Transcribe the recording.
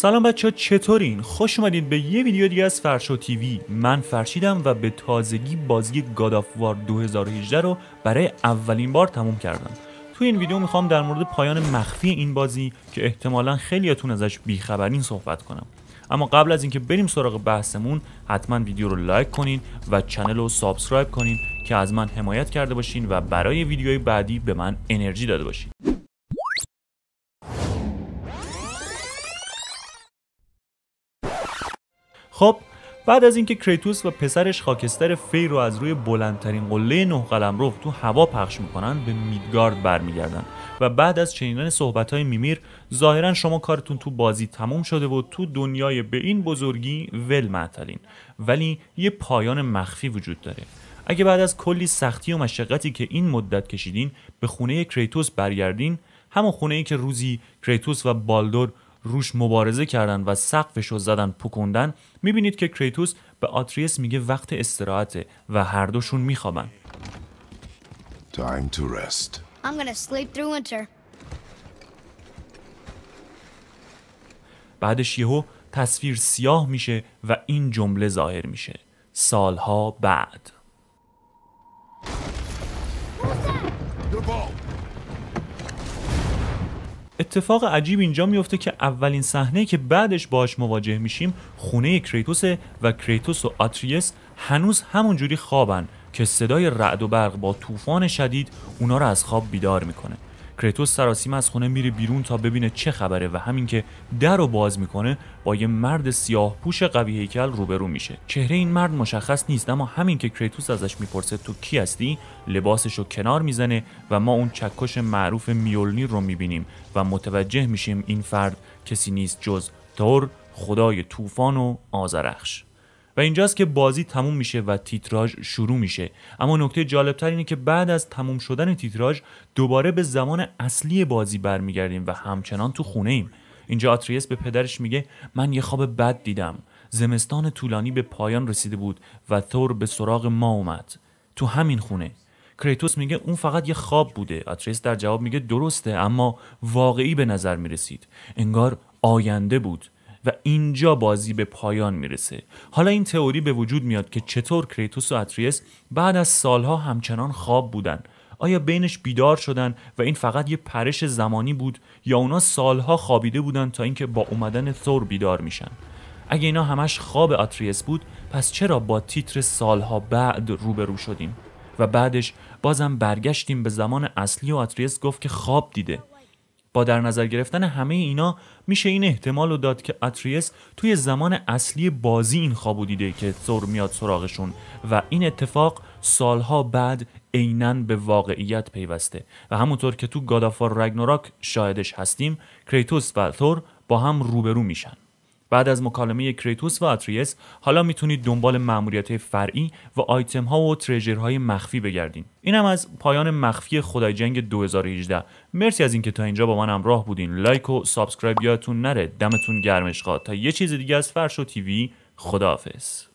سلام بچه ها چطورین؟ خوش اومدین به یه ویدیو دیگه از فرشو تیوی من فرشیدم و به تازگی بازی گاد آف وار 2018 رو برای اولین بار تموم کردم تو این ویدیو میخوام در مورد پایان مخفی این بازی که احتمالا خیلیاتون ازش بیخبرین صحبت کنم اما قبل از اینکه بریم سراغ بحثمون حتما ویدیو رو لایک کنین و چنل رو سابسکرایب کنین که از من حمایت کرده باشین و برای ویدیوهای بعدی به من انرژی داده باشین خب بعد از اینکه کریتوس و پسرش خاکستر فی رو از روی بلندترین قله نه قلم رو تو هوا پخش میکنن به میدگارد برمیگردن و بعد از شنیدن صحبت های میمیر ظاهرا شما کارتون تو بازی تموم شده و تو دنیای به این بزرگی ول معطلین ولی یه پایان مخفی وجود داره اگه بعد از کلی سختی و مشقتی که این مدت کشیدین به خونه کریتوس برگردین همون خونه ای که روزی کریتوس و بالدور روش مبارزه کردن و سقفش رو زدن پکندن میبینید که کریتوس به آتریس میگه وقت استراحته و هر دوشون میخوابن بعدش یهو تصویر سیاه میشه و این جمله ظاهر میشه سالها بعد اتفاق عجیب اینجا میفته که اولین صحنه که بعدش باش مواجه میشیم خونه کریتوس و کریتوس و آتریس هنوز همونجوری خوابن که صدای رعد و برق با طوفان شدید اونا رو از خواب بیدار میکنه کرتوس سراسیمه از خونه میره بیرون تا ببینه چه خبره و همین که در رو باز میکنه با یه مرد سیاه پوش قوی هیکل روبرو میشه چهره این مرد مشخص نیست اما همین که کرتوس ازش میپرسه تو کی هستی لباسش رو کنار میزنه و ما اون چکش معروف میولنی رو میبینیم و متوجه میشیم این فرد کسی نیست جز تور خدای طوفان و آزرخش و اینجاست که بازی تموم میشه و تیتراژ شروع میشه اما نکته جالبتر اینه که بعد از تموم شدن تیتراژ دوباره به زمان اصلی بازی برمیگردیم و همچنان تو خونه ایم اینجا آتریس به پدرش میگه من یه خواب بد دیدم زمستان طولانی به پایان رسیده بود و تور به سراغ ما اومد تو همین خونه کریتوس میگه اون فقط یه خواب بوده آتریس در جواب میگه درسته اما واقعی به نظر میرسید انگار آینده بود و اینجا بازی به پایان میرسه حالا این تئوری به وجود میاد که چطور کریتوس و اتریس بعد از سالها همچنان خواب بودن آیا بینش بیدار شدن و این فقط یه پرش زمانی بود یا اونا سالها خوابیده بودن تا اینکه با اومدن ثور بیدار میشن اگه اینا همش خواب اتریس بود پس چرا با تیتر سالها بعد روبرو شدیم و بعدش بازم برگشتیم به زمان اصلی و اتریس گفت که خواب دیده با در نظر گرفتن همه اینا میشه این احتمال رو داد که اتریس توی زمان اصلی بازی این خوابو دیده که ثور میاد سراغشون و این اتفاق سالها بعد عینا به واقعیت پیوسته و همونطور که تو گادافار رگنوراک شاهدش هستیم کریتوس و تور با هم روبرو میشن بعد از مکالمه کریتوس و آتریس حالا میتونید دنبال معمولیت فرعی و آیتم ها و ترژر های مخفی بگردین اینم از پایان مخفی خدای جنگ 2018 مرسی از اینکه تا اینجا با منم راه بودین لایک و سابسکرایب یادتون نره دمتون گرم تا یه چیز دیگه از فرش و تیوی خداحافظ